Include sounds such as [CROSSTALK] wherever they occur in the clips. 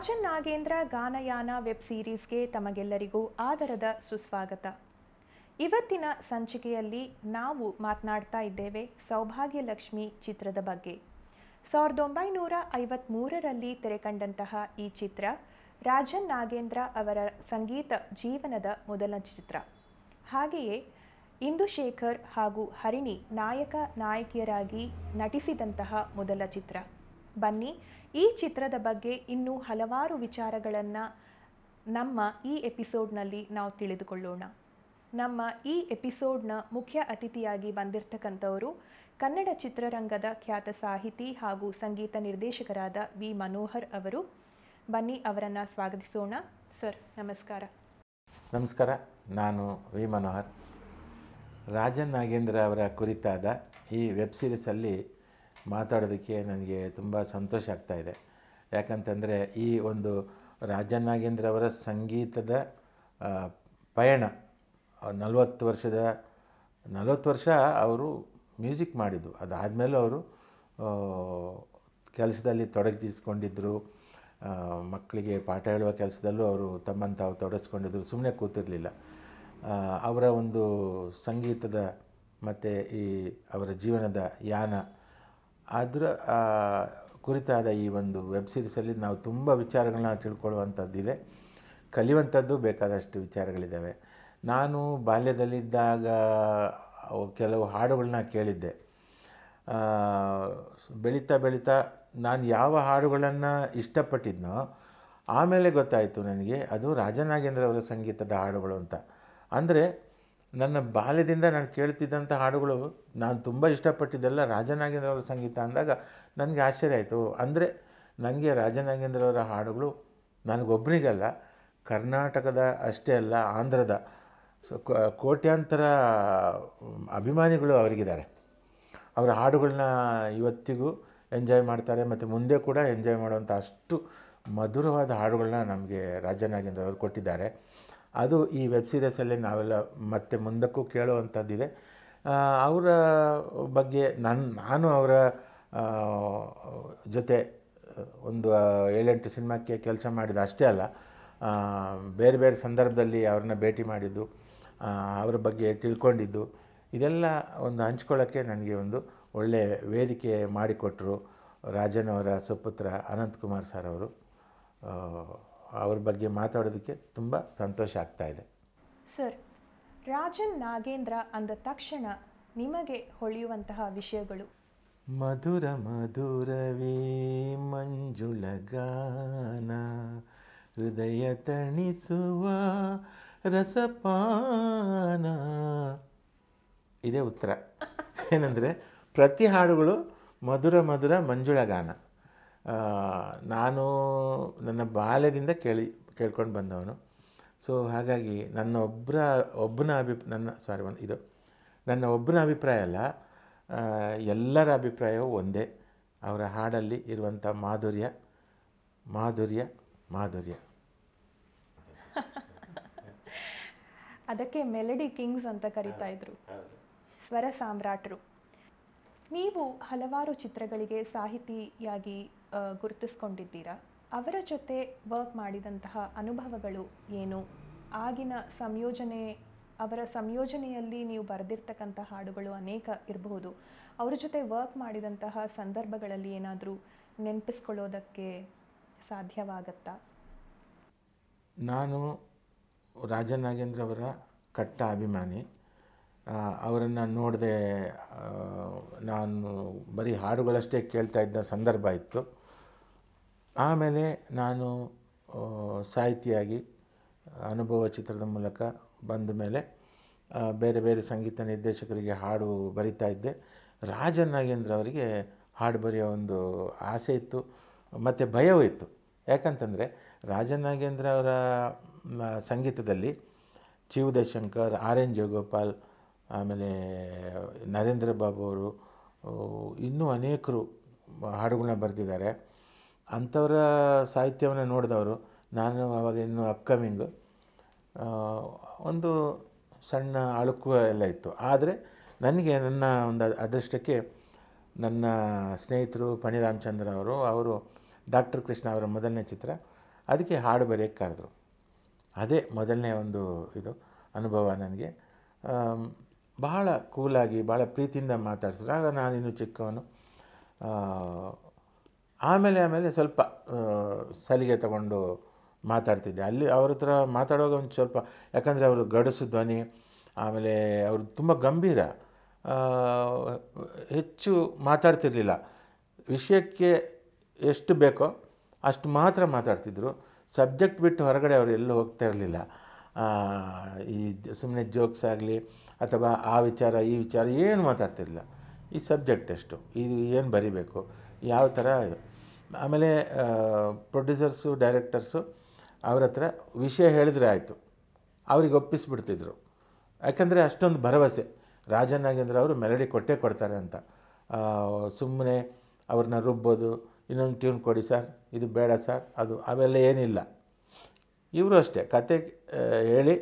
Rajan Nagendra Ganayana web ಸೀರೀಸ್ಗೆ ತಮಗೆಲ್ಲರಿಗೂ ಆದರದ ಸುಸ್ವಾಗತ ಇವತ್ತಿನ ಸಂಚಿಕೆಯಲ್ಲಿ ನಾವು ಮಾತನಾಡ್ತಾ ಇದ್ದೇವೆ ಸೌಭಾಗ್ಯಲಕ್ಷ್ಮಿ ಚಿತ್ರದ ಬಗ್ಗೆ ಸಾವಿರದ ಒಂಬೈನೂರ ತೆರೆ ತೆರೆಕಂಡಂತಹ ಈ ಚಿತ್ರ ರಾಜನ್ ನಾಗೇಂದ್ರ ಅವರ ಸಂಗೀತ ಜೀವನದ ಮೊದಲ ಚಿತ್ರ ಹಾಗೆಯೇ ಇಂದುಶೇಖರ್ ಹಾಗೂ ಹರಿಣಿ ನಾಯಕ ನಾಯಕಿಯರಾಗಿ ನಟಿಸಿದಂತಹ ಮೊದಲ ಚಿತ್ರ ಬನ್ನಿ ಈ ಚಿತ್ರದ ಬಗ್ಗೆ ಇನ್ನೂ ಹಲವಾರು ವಿಚಾರಗಳನ್ನು ನಮ್ಮ ಈ ಎಪಿಸೋಡ್ನಲ್ಲಿ ನಾವು ತಿಳಿದುಕೊಳ್ಳೋಣ ನಮ್ಮ ಈ ಎಪಿಸೋಡ್ನ ಮುಖ್ಯ ಅತಿಥಿಯಾಗಿ ಬಂದಿರತಕ್ಕಂಥವರು ಕನ್ನಡ ಚಿತ್ರರಂಗದ ಖ್ಯಾತ ಸಾಹಿತಿ ಹಾಗೂ ಸಂಗೀತ ನಿರ್ದೇಶಕರಾದ ವಿ ಮನೋಹರ್ ಅವರು ಬನ್ನಿ ಅವರನ್ನು ಸ್ವಾಗತಿಸೋಣ ಸರ್ ನಮಸ್ಕಾರ ನಮಸ್ಕಾರ ನಾನು ವಿ ಮನೋಹರ್ ರಾಜನ್ ನಾಗೇಂದ್ರ ಅವರ ಕುರಿತಾದ ಈ ವೆಬ್ ಸೀರೀಸಲ್ಲಿ ಮಾತಾಡೋದಕ್ಕೆ ನನಗೆ ತುಂಬ ಸಂತೋಷ ಆಗ್ತಾಯಿದೆ ಯಾಕಂತಂದರೆ ಈ ಒಂದು ರಾಜನಾಗೇಂದ್ರ ಅವರ ಸಂಗೀತದ ಪಯಣ ನಲವತ್ತು ವರ್ಷದ ನಲವತ್ತು ವರ್ಷ ಅವರು ಮ್ಯೂಸಿಕ್ ಮಾಡಿದ್ದು ಅದಾದಮೇಲೆ ಅವರು ಕೆಲಸದಲ್ಲಿ ತೊಡಗಿಸ್ಕೊಂಡಿದ್ದರು ಮಕ್ಕಳಿಗೆ ಪಾಠ ಹೇಳುವ ಕೆಲಸದಲ್ಲೂ ಅವರು ತಮ್ಮನ್ನು ತಾವು ತೊಡಗಿಸ್ಕೊಂಡಿದ್ರು ಸುಮ್ಮನೆ ಕೂತಿರಲಿಲ್ಲ ಅವರ ಒಂದು ಸಂಗೀತದ ಮತ್ತು ಈ ಅವರ ಜೀವನದ ಯಾನ ಅದರ ಕುರಿತಾದ ಈ ಒಂದು ವೆಬ್ ಸೀರೀಸಲ್ಲಿ ನಾವು ತುಂಬ ವಿಚಾರಗಳನ್ನ ತಿಳ್ಕೊಳ್ಳುವಂಥದ್ದಿದೆ ಕಲಿಯುವಂಥದ್ದು ಬೇಕಾದಷ್ಟು ವಿಚಾರಗಳಿದ್ದಾವೆ ನಾನು ಬಾಲ್ಯದಲ್ಲಿದ್ದಾಗ ಕೆಲವು ಹಾಡುಗಳನ್ನ ಕೇಳಿದ್ದೆ ಬೆಳೀತಾ ಬೆಳೀತಾ ನಾನು ಯಾವ ಹಾಡುಗಳನ್ನು ಇಷ್ಟಪಟ್ಟಿದ್ನೋ ಆಮೇಲೆ ಗೊತ್ತಾಯಿತು ನನಗೆ ಅದು ರಾಜನಾಗೇಂದ್ರ ಅವರ ಸಂಗೀತದ ಹಾಡುಗಳು ಅಂತ ಅಂದರೆ ನನ್ನ ಬಾಲ್ಯದಿಂದ ನಾನು ಕೇಳ್ತಿದ್ದಂಥ ಹಾಡುಗಳು ನಾನು ತುಂಬ ಇಷ್ಟಪಟ್ಟಿದ್ದೆಲ್ಲ ರಾಜನಾಗೇಂದ್ರವರ ಸಂಗೀತ ಅಂದಾಗ ನನಗೆ ಆಶ್ಚರ್ಯ ಆಯಿತು ಅಂದರೆ ನನಗೆ ರಾಜನಾಗೇಂದ್ರವರ ಹಾಡುಗಳು ನನಗೊಬ್ಬರಿಗಲ್ಲ ಕರ್ನಾಟಕದ ಅಷ್ಟೇ ಅಲ್ಲ ಆಂಧ್ರದ ಸೊ ಕೋಟ್ಯಾಂತರ ಅಭಿಮಾನಿಗಳು ಅವರಿಗಿದ್ದಾರೆ ಅವರ ಹಾಡುಗಳನ್ನ ಇವತ್ತಿಗೂ ಎಂಜಾಯ್ ಮಾಡ್ತಾರೆ ಮತ್ತು ಮುಂದೆ ಕೂಡ ಎಂಜಾಯ್ ಮಾಡುವಂಥ ಅಷ್ಟು ಮಧುರವಾದ ಹಾಡುಗಳನ್ನ ನಮಗೆ ರಾಜನಾಗೇಂದ್ರ ಅವರು ಕೊಟ್ಟಿದ್ದಾರೆ ಅದು ಈ ವೆಬ್ ಸೀರೀಸಲ್ಲಿ ನಾವೆಲ್ಲ ಮತ್ತೆ ಮುಂದಕ್ಕೂ ಕೇಳುವಂಥದ್ದಿದೆ ಅವರ ಬಗ್ಗೆ ನನ್ನ ನಾನು ಅವರ ಜೊತೆ ಒಂದು ಏಳೆಂಟು ಸಿನಿಮಾಕ್ಕೆ ಕೆಲಸ ಮಾಡಿದ ಅಷ್ಟೇ ಅಲ್ಲ ಬೇರೆ ಬೇರೆ ಸಂದರ್ಭದಲ್ಲಿ ಅವ್ರನ್ನ ಭೇಟಿ ಮಾಡಿದ್ದು ಅವರ ಬಗ್ಗೆ ತಿಳ್ಕೊಂಡಿದ್ದು ಇದೆಲ್ಲ ಒಂದು ಹಂಚ್ಕೊಳ್ಳೋಕ್ಕೆ ನನಗೆ ಒಂದು ಒಳ್ಳೆಯ ವೇದಿಕೆ ಮಾಡಿಕೊಟ್ಟರು ರಾಜನವರ ಸುಪುತ್ರ ಅನಂತಕುಮಾರ್ ಸರ್ ಅವರು ಅವ್ರ ಬಗ್ಗೆ ಮಾತಾಡೋದಕ್ಕೆ ತುಂಬ ಸಂತೋಷ ಆಗ್ತಾ ಇದೆ ಸರ್ ರಾಜನ್ ನಾಗೇಂದ್ರ ಅಂದ ತಕ್ಷಣ ನಿಮಗೆ ಹೊಳೆಯುವಂತಹ ವಿಷಯಗಳು ಮಧುರ ಮಧುರವೇ ಮಂಜುಳಗಾನ ಹೃದಯ ತಣಿಸುವ ರಸಪಾನ ಇದೇ ಉತ್ತರ ಏನಂದರೆ ಪ್ರತಿ ಹಾಡುಗಳು ಮಧುರ ಮಧುರ ಮಂಜುಳಗಾನ ನಾನು ನನ್ನ ಬಾಲ್ಯದಿಂದ ಕೇಳಿ ಕೇಳ್ಕೊಂಡು ಬಂದವನು ಸೊ ಹಾಗಾಗಿ ನನ್ನ ಒಬ್ಬರ ಒಬ್ಬನ ಅಭಿಪ್ ನನ್ನ ಸಾರಿ ಒಂದು ಇದು ನನ್ನ ಒಬ್ಬನ ಅಭಿಪ್ರಾಯ ಅಲ್ಲ ಎಲ್ಲರ ಅಭಿಪ್ರಾಯವೂ ಒಂದೇ ಅವರ ಹಾಡಲ್ಲಿ ಇರುವಂಥ ಮಾಧುರ್ಯ ಮಾಧುರ್ಯ ಮಾಧುರ್ಯ [LAUGHS] ಅದಕ್ಕೆ ಮೆಲಡಿ ಕಿಂಗ್ಸ್ ಅಂತ ಕರಿತಾ ಇದ್ರು ಸ್ವರ ಸಾಮ್ರಾಟರು ನೀವು ಹಲವಾರು ಚಿತ್ರಗಳಿಗೆ ಸಾಹಿತಿಯಾಗಿ ಗುರುತಿಸ್ಕೊಂಡಿದ್ದೀರಾ ಅವರ ಜೊತೆ ವರ್ಕ್ ಮಾಡಿದಂತಹ ಅನುಭವಗಳು ಏನು ಆಗಿನ ಸಂಯೋಜನೆ ಅವರ ಸಂಯೋಜನೆಯಲ್ಲಿ ನೀವು ಬರೆದಿರ್ತಕ್ಕಂಥ ಹಾಡುಗಳು ಅನೇಕ ಇರಬಹುದು ಅವರ ಜೊತೆ ವರ್ಕ್ ಮಾಡಿದಂತಹ ಸಂದರ್ಭಗಳಲ್ಲಿ ಏನಾದರೂ ನೆನಪಿಸ್ಕೊಳ್ಳೋದಕ್ಕೆ ಸಾಧ್ಯವಾಗತ್ತಾ ನಾನು ರಾಜನಾಗೇಂದ್ರ ನಾಗೇಂದ್ರ ಅವರ ಕಟ್ಟ ಅಭಿಮಾನಿ ಅವರನ್ನು ನೋಡದೆ ನಾನು ಬರೀ ಹಾಡುಗಳಷ್ಟೇ ಕೇಳ್ತಾ ಇದ್ದ ಸಂದರ್ಭ ಇತ್ತು ಆಮೇಲೆ ನಾನು ಸಾಹಿತಿಯಾಗಿ ಅನುಭವ ಚಿತ್ರದ ಮೂಲಕ ಬಂದ ಮೇಲೆ ಬೇರೆ ಬೇರೆ ಸಂಗೀತ ನಿರ್ದೇಶಕರಿಗೆ ಹಾಡು ಬರಿತಾ ಇದ್ದೆ ರಾಜನ್ ನಾಗೇಂದ್ರ ಅವರಿಗೆ ಹಾಡು ಬರೆಯೋ ಒಂದು ಆಸೆ ಇತ್ತು ಮತ್ತು ಭಯವೂ ಇತ್ತು ಯಾಕಂತಂದರೆ ರಾಜನ್ ನಾಗೇಂದ್ರ ಅವರ ಸಂಗೀತದಲ್ಲಿ ಜೀವ ಆರ್ ಎನ್ ಜಯಗೋಪಾಲ್ ಆಮೇಲೆ ನರೇಂದ್ರ ಬಾಬು ಅವರು ಇನ್ನೂ ಅನೇಕರು ಹಾಡುಗಳನ್ನ ಬರೆದಿದ್ದಾರೆ ಅಂಥವರ ಸಾಹಿತ್ಯವನ್ನು ನೋಡಿದವರು ನಾನು ಆವಾಗ ಇನ್ನು ಅಪ್ಕಮಿಂಗು ಒಂದು ಸಣ್ಣ ಅಳುಕು ಎಲ್ಲ ಇತ್ತು ಆದರೆ ನನಗೆ ನನ್ನ ಒಂದು ಅದೃಷ್ಟಕ್ಕೆ ನನ್ನ ಸ್ನೇಹಿತರು ಪಣಿರಾಮಚಂದ್ರ ಅವರು ಅವರು ಡಾಕ್ಟರ್ ಕೃಷ್ಣ ಅವರ ಮೊದಲನೇ ಚಿತ್ರ ಅದಕ್ಕೆ ಹಾಡು ಬರೆಯೋಕ್ಕೆ ಕರೆದರು ಅದೇ ಮೊದಲನೇ ಒಂದು ಇದು ಅನುಭವ ನನಗೆ ಬಹಳ ಕೂಲಾಗಿ ಭಾಳ ಪ್ರೀತಿಯಿಂದ ಆಗ ನಾನಿನ್ನೂ ಚಿಕ್ಕವನು ಆಮೇಲೆ ಆಮೇಲೆ ಸ್ವಲ್ಪ ಸಲಿಗೆ ತಗೊಂಡು ಮಾತಾಡ್ತಿದ್ದೆ ಅಲ್ಲಿ ಅವ್ರ ಹತ್ರ ಮಾತಾಡುವಾಗ ಒಂದು ಸ್ವಲ್ಪ ಯಾಕಂದರೆ ಅವರು ಗಡಸು ಧ್ವನಿ ಆಮೇಲೆ ಅವರು ತುಂಬ ಗಂಭೀರ ಹೆಚ್ಚು ಮಾತಾಡ್ತಿರ್ಲಿಲ್ಲ ವಿಷಯಕ್ಕೆ ಎಷ್ಟು ಬೇಕೋ ಅಷ್ಟು ಮಾತ್ರ ಮಾತಾಡ್ತಿದ್ರು ಸಬ್ಜೆಕ್ಟ್ ಬಿಟ್ಟು ಹೊರಗಡೆ ಅವರು ಎಲ್ಲೂ ಹೋಗ್ತಾ ಇರಲಿಲ್ಲ ಈ ಸುಮ್ಮನೆ ಜೋಕ್ಸ್ ಆಗಲಿ ಅಥವಾ ಆ ವಿಚಾರ ಈ ವಿಚಾರ ಏನು ಮಾತಾಡ್ತಿರಲಿಲ್ಲ ಈ ಸಬ್ಜೆಕ್ಟ್ ಎಷ್ಟು ಇದು ಏನು ಬರೀಬೇಕು ಯಾವ ಥರ ಆಮೇಲೆ ಪ್ರೊಡ್ಯೂಸರ್ಸು ಡೈರೆಕ್ಟರ್ಸು ಅವ್ರ ಹತ್ರ ವಿಷಯ ಹೇಳಿದ್ರೆ ಆಯಿತು ಅವ್ರಿಗೆ ಒಪ್ಪಿಸ್ಬಿಡ್ತಿದ್ರು ಯಾಕಂದರೆ ಅಷ್ಟೊಂದು ಭರವಸೆ ರಾಜನಾಗೇಂದ್ರ ಅವರು ಮೆಲಡಿ ಕೊಟ್ಟೆ ಕೊಡ್ತಾರೆ ಅಂತ ಸುಮ್ಮನೆ ಅವ್ರನ್ನ ರುಬ್ಬೋದು ಇನ್ನೊಂದು ಟ್ಯೂನ್ ಕೊಡಿ ಸರ್ ಇದು ಬೇಡ ಸರ್ ಅದು ಅವೆಲ್ಲ ಏನಿಲ್ಲ ಇವರು ಅಷ್ಟೇ ಕತೆ ಹೇಳಿ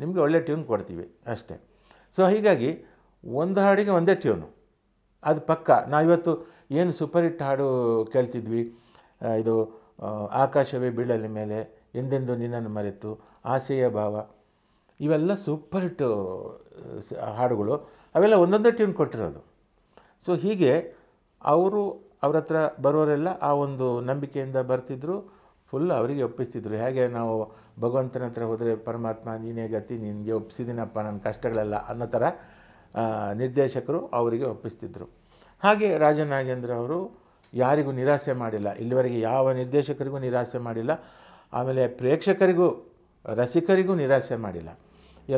ನಿಮಗೆ ಒಳ್ಳೆ ಟ್ಯೂನ್ ಕೊಡ್ತೀವಿ ಅಷ್ಟೇ ಸೊ ಹೀಗಾಗಿ ಒಂದು ಹಾಡಿಗೆ ಒಂದೇ ಟ್ಯೂನು ಅದು ಪಕ್ಕ ನಾವಿವತ್ತು ಏನು ಸೂಪರ್ ಹಿಟ್ ಹಾಡು ಕೇಳ್ತಿದ್ವಿ ಇದು ಆಕಾಶವೇ ಬೀಳಲಿ ಮೇಲೆ ಎಂದೆಂದು ನಿನ್ನನ್ನು ಮರೆತು ಆಸೆಯ ಭಾವ ಇವೆಲ್ಲ ಸೂಪರ್ ಹಿಟ್ಟು ಹಾಡುಗಳು ಅವೆಲ್ಲ ಒಂದೊಂದೇ ಟ್ಯೂನ್ ಕೊಟ್ಟಿರೋದು ಸೊ ಹೀಗೆ ಅವರು ಅವ್ರ ಹತ್ರ ಬರೋರೆಲ್ಲ ಆ ಒಂದು ನಂಬಿಕೆಯಿಂದ ಬರ್ತಿದ್ರು ಫುಲ್ ಅವರಿಗೆ ಒಪ್ಪಿಸ್ತಿದ್ರು ಹೇಗೆ ನಾವು ಭಗವಂತನ ಹತ್ರ ಹೋದರೆ ಪರಮಾತ್ಮ ನೀನೇ ಗತಿ ನಿನಗೆ ಒಪ್ಪಿಸಿದಿನಪ್ಪ ನನ್ನ ಕಷ್ಟಗಳೆಲ್ಲ ಅನ್ನೋ ಥರ ನಿರ್ದೇಶಕರು ಅವರಿಗೆ ಒಪ್ಪಿಸ್ತಿದ್ರು ಹಾಗೆ ರಾಜನಾಗೇಂದ್ರ ಅವರು ಯಾರಿಗೂ ನಿರಾಸೆ ಮಾಡಿಲ್ಲ ಇಲ್ಲಿವರೆಗೆ ಯಾವ ನಿರ್ದೇಶಕರಿಗೂ ನಿರಾಸೆ ಮಾಡಿಲ್ಲ ಆಮೇಲೆ ಪ್ರೇಕ್ಷಕರಿಗೂ ರಸಿಕರಿಗೂ ನಿರಾಸೆ ಮಾಡಿಲ್ಲ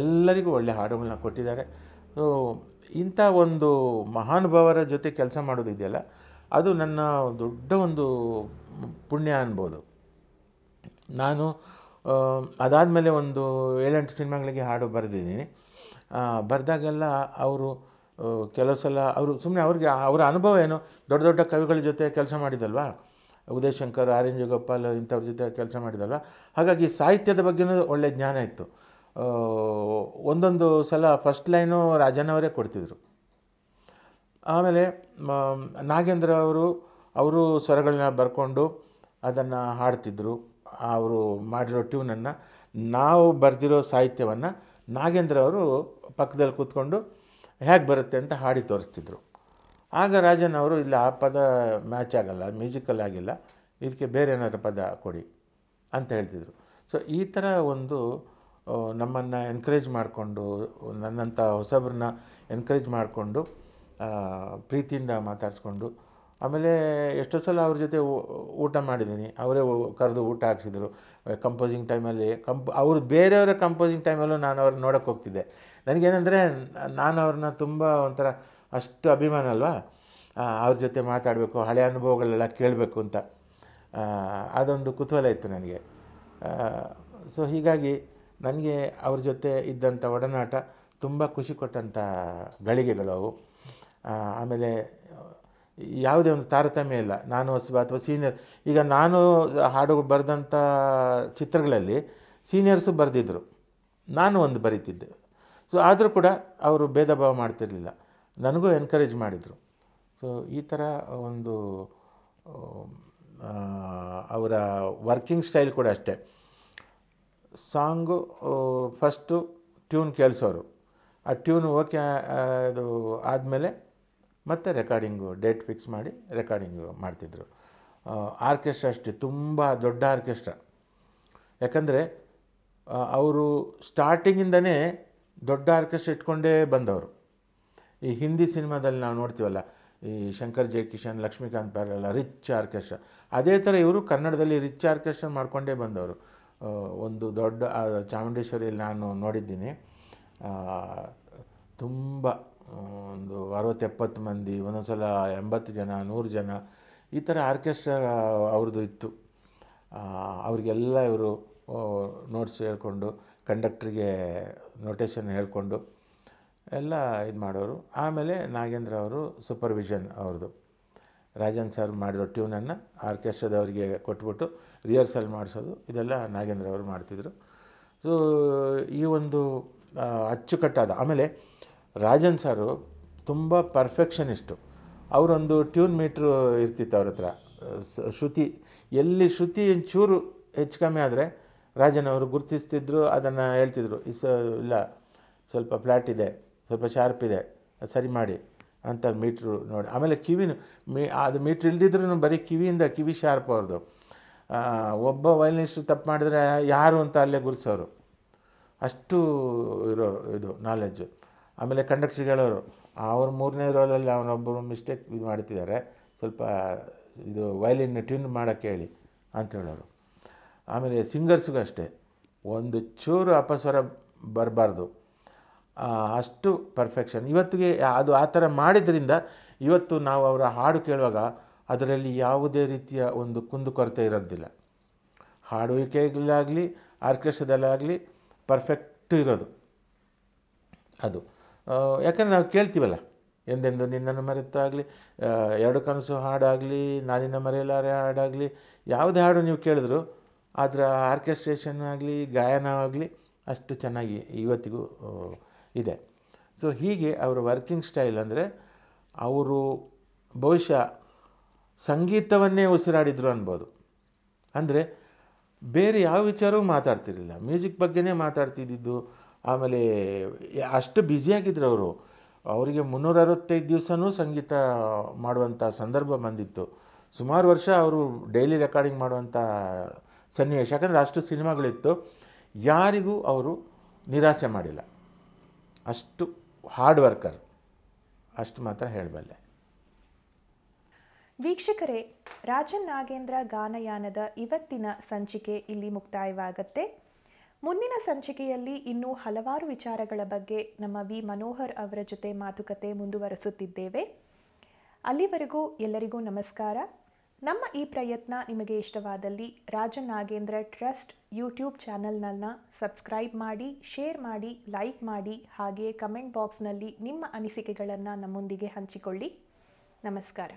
ಎಲ್ಲರಿಗೂ ಒಳ್ಳೆ ಹಾಡುಗಳನ್ನ ಕೊಟ್ಟಿದ್ದಾರೆ ಇಂಥ ಒಂದು ಮಹಾನುಭಾವರ ಜೊತೆ ಕೆಲಸ ಮಾಡೋದಿದೆಯಲ್ಲ ಅದು ನನ್ನ ದೊಡ್ಡ ಒಂದು ಪುಣ್ಯ ಅನ್ಬೋದು ನಾನು ಅದಾದಮೇಲೆ ಒಂದು ಏಳೆಂಟು ಸಿನಿಮಾಗಳಿಗೆ ಹಾಡು ಬರೆದಿದ್ದೀನಿ ಬರೆದಾಗೆಲ್ಲ ಅವರು ಕೆಲವು ಸಲ ಅವರು ಸುಮ್ಮನೆ ಅವ್ರಿಗೆ ಅವರ ಅನುಭವ ಏನು ದೊಡ್ಡ ದೊಡ್ಡ ಕವಿಗಳ ಜೊತೆ ಕೆಲಸ ಮಾಡಿದಲ್ವಾ ಉದಯಶಂಕರ್ ಆರ್ ಎನ್ ಗೋಪಾಲ್ ಇಂಥವ್ರ ಜೊತೆ ಕೆಲಸ ಮಾಡಿದಲ್ವ ಹಾಗಾಗಿ ಸಾಹಿತ್ಯದ ಬಗ್ಗೆ ಒಳ್ಳೆಯ ಜ್ಞಾನ ಇತ್ತು ಒಂದೊಂದು ಸಲ ಫಸ್ಟ್ ಲೈನು ರಾಜನವರೇ ಕೊಡ್ತಿದ್ರು ಆಮೇಲೆ ನಾಗೇಂದ್ರ ಅವರು ಅವರು ಸ್ವರಗಳನ್ನ ಬರ್ಕೊಂಡು ಅದನ್ನು ಹಾಡ್ತಿದ್ರು ಅವರು ಮಾಡಿರೋ ಟ್ಯೂನನ್ನು ನಾವು ಬರೆದಿರೋ ಸಾಹಿತ್ಯವನ್ನು ನಾಗೇಂದ್ರ ಅವರು ಪಕ್ಕದಲ್ಲಿ ಕೂತ್ಕೊಂಡು ಹೇಗೆ ಬರುತ್ತೆ ಅಂತ ಹಾಡಿ ತೋರಿಸ್ತಿದ್ರು ಆಗ ರಾಜನ್ ಅವರು ಇಲ್ಲ ಆ ಪದ ಮ್ಯಾಚ್ ಆಗಲ್ಲ ಮ್ಯೂಸಿಕಲ್ ಆಗಿಲ್ಲ ಇದಕ್ಕೆ ಬೇರೆ ಏನಾದ್ರು ಪದ ಕೊಡಿ ಅಂತ ಹೇಳ್ತಿದ್ರು ಸೊ ಈ ಥರ ಒಂದು ನಮ್ಮನ್ನು ಎನ್ಕರೇಜ್ ಮಾಡಿಕೊಂಡು ನನ್ನಂಥ ಹೊಸಬ್ರನ್ನ ಎನ್ಕರೇಜ್ ಮಾಡಿಕೊಂಡು ಪ್ರೀತಿಯಿಂದ ಮಾತಾಡಿಸ್ಕೊಂಡು ಆಮೇಲೆ ಎಷ್ಟೋ ಸಲ ಅವ್ರ ಜೊತೆ ಊಟ ಮಾಡಿದ್ದೀನಿ ಅವರೇ ಕರೆದು ಊಟ ಹಾಕ್ಸಿದ್ರು ಕಂಪೋಸಿಂಗ್ ಟೈಮಲ್ಲಿ ಕಂಪ್ ಅವರು ಬೇರೆಯವರ ಕಂಪೋಸಿಂಗ್ ಟೈಮಲ್ಲೂ ನಾನು ಅವ್ರನ್ನ ನೋಡೋಕೆ ಹೋಗ್ತಿದ್ದೆ ನನಗೇನೆಂದರೆ ನಾನು ಅವ್ರನ್ನ ತುಂಬ ಒಂಥರ ಅಷ್ಟು ಅಭಿಮಾನ ಅಲ್ವಾ ಅವ್ರ ಜೊತೆ ಮಾತಾಡಬೇಕು ಹಳೆ ಅನುಭವಗಳೆಲ್ಲ ಕೇಳಬೇಕು ಅಂತ ಅದೊಂದು ಕುತೂಹಲ ಇತ್ತು ನನಗೆ ಸೊ ಹೀಗಾಗಿ ನನಗೆ ಅವ್ರ ಜೊತೆ ಇದ್ದಂಥ ಒಡನಾಟ ತುಂಬ ಖುಷಿ ಕೊಟ್ಟಂಥ ಗಳಿಗೆಗಳು ಅವು ಆಮೇಲೆ ಯಾವುದೇ ಒಂದು ತಾರತಮ್ಯ ಇಲ್ಲ ನಾನು ಅಥವಾ ಸೀನಿಯರ್ ಈಗ ನಾನು ಹಾಡು ಬರೆದಂಥ ಚಿತ್ರಗಳಲ್ಲಿ ಸೀನಿಯರ್ಸು ಬರೆದಿದ್ದರು ನಾನು ಒಂದು ಬರೀತಿದ್ದೆ ಸೊ ಆದರೂ ಕೂಡ ಅವರು ಭೇದ ಭಾವ ಮಾಡ್ತಿರಲಿಲ್ಲ ನನಗೂ ಎನ್ಕರೇಜ್ ಮಾಡಿದರು ಸೊ ಈ ಥರ ಒಂದು ಅವರ ವರ್ಕಿಂಗ್ ಸ್ಟೈಲ್ ಕೂಡ ಅಷ್ಟೇ ಸಾಂಗು ಫಸ್ಟು ಟ್ಯೂನ್ ಕೇಳಿಸೋರು ಆ ಟ್ಯೂನ್ ಓಕೆ ಅದು ಆದಮೇಲೆ ಮತ್ತು ರೆಕಾರ್ಡಿಂಗು ಡೇಟ್ ಫಿಕ್ಸ್ ಮಾಡಿ ರೆಕಾರ್ಡಿಂಗು ಮಾಡ್ತಿದ್ದರು ಆರ್ಕೆಸ್ಟ್ರಾ ಅಷ್ಟೇ ತುಂಬ ದೊಡ್ಡ ಆರ್ಕೆಸ್ಟ್ರಾ ಯಾಕಂದರೆ ಅವರು ಸ್ಟಾರ್ಟಿಂಗಿಂದನೇ ದೊಡ್ಡ ಆರ್ಕೆಸ್ಟ್ರಾ ಇಟ್ಕೊಂಡೇ ಬಂದವರು ಈ ಹಿಂದಿ ಸಿನಿಮಾದಲ್ಲಿ ನಾವು ನೋಡ್ತೀವಲ್ಲ ಈ ಶಂಕರ್ ಜಯ ಕಿಶನ್ ಲಕ್ಷ್ಮೀಕಾಂತ್ ಪ್ಯಾರಲ್ಲ ರಿಚ್ ಆರ್ಕೆಸ್ಟ್ರಾ ಅದೇ ಥರ ಇವರು ಕನ್ನಡದಲ್ಲಿ ರಿಚ್ ಆರ್ಕೆಸ್ಟ್ರಾ ಮಾಡಿಕೊಂಡೇ ಬಂದವರು ಒಂದು ದೊಡ್ಡ ಚಾಮುಂಡೇಶ್ವರಿಯಲ್ಲಿ ನಾನು ನೋಡಿದ್ದೀನಿ ತುಂಬ ಒಂದು ಅರವತ್ತೆಪ್ಪತ್ತು ಮಂದಿ ಒಂದೊಂದು ಸಲ ಎಂಬತ್ತು ಜನ ನೂರು ಜನ ಈ ಥರ ಆರ್ಕೆಸ್ಟ್ರಾ ಅವ್ರದ್ದು ಇತ್ತು ಅವರಿಗೆಲ್ಲ ಇವರು ನೋಟ್ಸ್ ಹೇಳ್ಕೊಂಡು ಕಂಡಕ್ಟ್ರಿಗೆ ನೋಟೇಷನ್ ಹೇಳ್ಕೊಂಡು ಎಲ್ಲ ಇದು ಮಾಡೋರು ಆಮೇಲೆ ನಾಗೇಂದ್ರ ಅವರು ಸೂಪರ್ವಿಷನ್ ಅವ್ರದ್ದು ರಾಜನ್ ಸರ್ ಮಾಡಿರೋ ಟ್ಯೂನನ್ನು ಆರ್ಕೆಸ್ಟ್ರಾದವ್ರಿಗೆ ಕೊಟ್ಬಿಟ್ಟು ರಿಹರ್ಸಲ್ ಮಾಡಿಸೋದು ಇದೆಲ್ಲ ನಾಗೇಂದ್ರ ಅವರು ಮಾಡ್ತಿದ್ರು ಸೊ ಈ ಒಂದು ಅಚ್ಚುಕಟ್ಟಾದ ಆಮೇಲೆ ರಾಜನ್ ಸಾರು ತುಂಬ ಪರ್ಫೆಕ್ಷನಿಸ್ಟು ಅವರೊಂದು ಟ್ಯೂನ್ ಮೀಟ್ರು ಇರ್ತಿತ್ತು ಅವ್ರ ಹತ್ರ ಶ್ರುತಿ ಎಲ್ಲಿ ಶ್ರುತಿ ಚೂರು ಹೆಚ್ಚು ಕಮ್ಮಿ ಆದರೆ ರಾಜನ್ ಅವರು ಗುರುತಿಸ್ತಿದ್ರು ಅದನ್ನು ಹೇಳ್ತಿದ್ರು ಇಸ್ ಇಲ್ಲ ಸ್ವಲ್ಪ ಫ್ಲ್ಯಾಟ್ ಇದೆ ಸ್ವಲ್ಪ ಶಾರ್ಪ್ ಇದೆ ಸರಿ ಮಾಡಿ ಅಂತ ಮೀಟ್ರು ನೋಡಿ ಆಮೇಲೆ ಕಿವಿನ ಮೀ ಅದು ಮೀಟ್ರ್ ಇಲ್ದಿದ್ರೂ ಬರೀ ಕಿವಿಯಿಂದ ಕಿವಿ ಶಾರ್ಪ್ ಅವ್ರದ್ದು ಒಬ್ಬ ವಯಲಿನಿಸ್ಟ್ ತಪ್ಪು ಮಾಡಿದ್ರೆ ಯಾರು ಅಂತ ಅಲ್ಲೇ ಗುರುಸೋರು ಅಷ್ಟು ಇರೋ ಇದು ನಾಲೆಡ್ಜು ಆಮೇಲೆ ಕಂಡಕ್ಟ್ರಿಗೆ ಹೇಳೋರು ಅವ್ರು ಮೂರನೇ ರೋಲಲ್ಲಿ ಅವನೊಬ್ಬರು ಮಿಸ್ಟೇಕ್ ಇದು ಮಾಡ್ತಿದ್ದಾರೆ ಸ್ವಲ್ಪ ಇದು ವಯಲಿನ್ ಟ್ಯೂನ್ ಮಾಡೋಕ್ಕೆ ಹೇಳಿ ಅಂತ ಹೇಳೋರು ಆಮೇಲೆ ಸಿಂಗರ್ಸ್ಗೂ ಅಷ್ಟೇ ಒಂದು ಚೂರು ಅಪಸ್ವರ ಬರಬಾರ್ದು ಅಷ್ಟು ಪರ್ಫೆಕ್ಷನ್ ಇವತ್ತಿಗೆ ಅದು ಆ ಥರ ಮಾಡಿದ್ರಿಂದ ಇವತ್ತು ನಾವು ಅವರ ಹಾಡು ಕೇಳುವಾಗ ಅದರಲ್ಲಿ ಯಾವುದೇ ರೀತಿಯ ಒಂದು ಕುಂದು ಕೊರತೆ ಇರೋದಿಲ್ಲ ಹಾಡುವಿಕೆಗಳಾಗಲಿ ಆರ್ಕೆಸ್ಟ್ರದಲ್ಲಾಗಲಿ ಪರ್ಫೆಕ್ಟ್ ಇರೋದು ಅದು ಯಾಕಂದರೆ ನಾವು ಕೇಳ್ತೀವಲ್ಲ ಎಂದೆಂದು ನಿನ್ನನ್ನು ಮರೆತಾಗಲಿ ಎರಡು ಕನಸು ಹಾಡಾಗಲಿ ನಾನಿನ ಮರೆಯಲಾರೆ ಹಾಡಾಗಲಿ ಯಾವುದೇ ಹಾಡು ನೀವು ಕೇಳಿದ್ರು ಅದರ ಆರ್ಕೆಸ್ಟ್ರೇಷನ್ ಆಗಲಿ ಗಾಯನ ಆಗಲಿ ಅಷ್ಟು ಚೆನ್ನಾಗಿ ಇವತ್ತಿಗೂ ಇದೆ ಸೊ ಹೀಗೆ ಅವರ ವರ್ಕಿಂಗ್ ಸ್ಟೈಲ್ ಅಂದರೆ ಅವರು ಬಹುಶಃ ಸಂಗೀತವನ್ನೇ ಉಸಿರಾಡಿದ್ರು ಅನ್ಬೋದು ಅಂದರೆ ಬೇರೆ ಯಾವ ವಿಚಾರವೂ ಮಾತಾಡ್ತಿರಲಿಲ್ಲ ಮ್ಯೂಸಿಕ್ ಬಗ್ಗೆನೇ ಮಾತಾಡ್ತಿದ್ದಿದ್ದು ಆಮೇಲೆ ಅಷ್ಟು ಬ್ಯುಸಿಯಾಗಿದ್ದರು ಅವರು ಅವರಿಗೆ ಮುನ್ನೂರ ಅರವತ್ತೈದು ದಿವಸವೂ ಸಂಗೀತ ಮಾಡುವಂಥ ಸಂದರ್ಭ ಬಂದಿತ್ತು ಸುಮಾರು ವರ್ಷ ಅವರು ಡೈಲಿ ರೆಕಾರ್ಡಿಂಗ್ ಮಾಡುವಂಥ ಸನ್ನಿವೇಶ ಯಾಕಂದರೆ ಅಷ್ಟು ಸಿನಿಮಾಗಳಿತ್ತು ಯಾರಿಗೂ ಅವರು ನಿರಾಸೆ ಮಾಡಿಲ್ಲ ಅಷ್ಟು ಹಾರ್ಡ್ ವರ್ಕರ್ ಅಷ್ಟು ಮಾತ್ರ ಹೇಳಬಲ್ಲೆ ವೀಕ್ಷಕರೇ ರಾಜನ್ ನಾಗೇಂದ್ರ ಗಾನಯಾನದ ಇವತ್ತಿನ ಸಂಚಿಕೆ ಇಲ್ಲಿ ಮುಕ್ತಾಯವಾಗತ್ತೆ ಮುಂದಿನ ಸಂಚಿಕೆಯಲ್ಲಿ ಇನ್ನೂ ಹಲವಾರು ವಿಚಾರಗಳ ಬಗ್ಗೆ ನಮ್ಮ ವಿ ಮನೋಹರ್ ಅವರ ಜೊತೆ ಮಾತುಕತೆ ಮುಂದುವರೆಸುತ್ತಿದ್ದೇವೆ ಅಲ್ಲಿವರೆಗೂ ಎಲ್ಲರಿಗೂ ನಮಸ್ಕಾರ ನಮ್ಮ ಈ ಪ್ರಯತ್ನ ನಿಮಗೆ ಇಷ್ಟವಾದಲ್ಲಿ ರಾಜನಾಗೇಂದ್ರ ನಾಗೇಂದ್ರ ಟ್ರಸ್ಟ್ ಯೂಟ್ಯೂಬ್ ಚಾನಲ್ನನ್ನು ಸಬ್ಸ್ಕ್ರೈಬ್ ಮಾಡಿ ಶೇರ್ ಮಾಡಿ ಲೈಕ್ ಮಾಡಿ ಹಾಗೆಯೇ ಕಮೆಂಟ್ ಬಾಕ್ಸ್ನಲ್ಲಿ ನಿಮ್ಮ ಅನಿಸಿಕೆಗಳನ್ನು ನಮ್ಮೊಂದಿಗೆ ಹಂಚಿಕೊಳ್ಳಿ ನಮಸ್ಕಾರ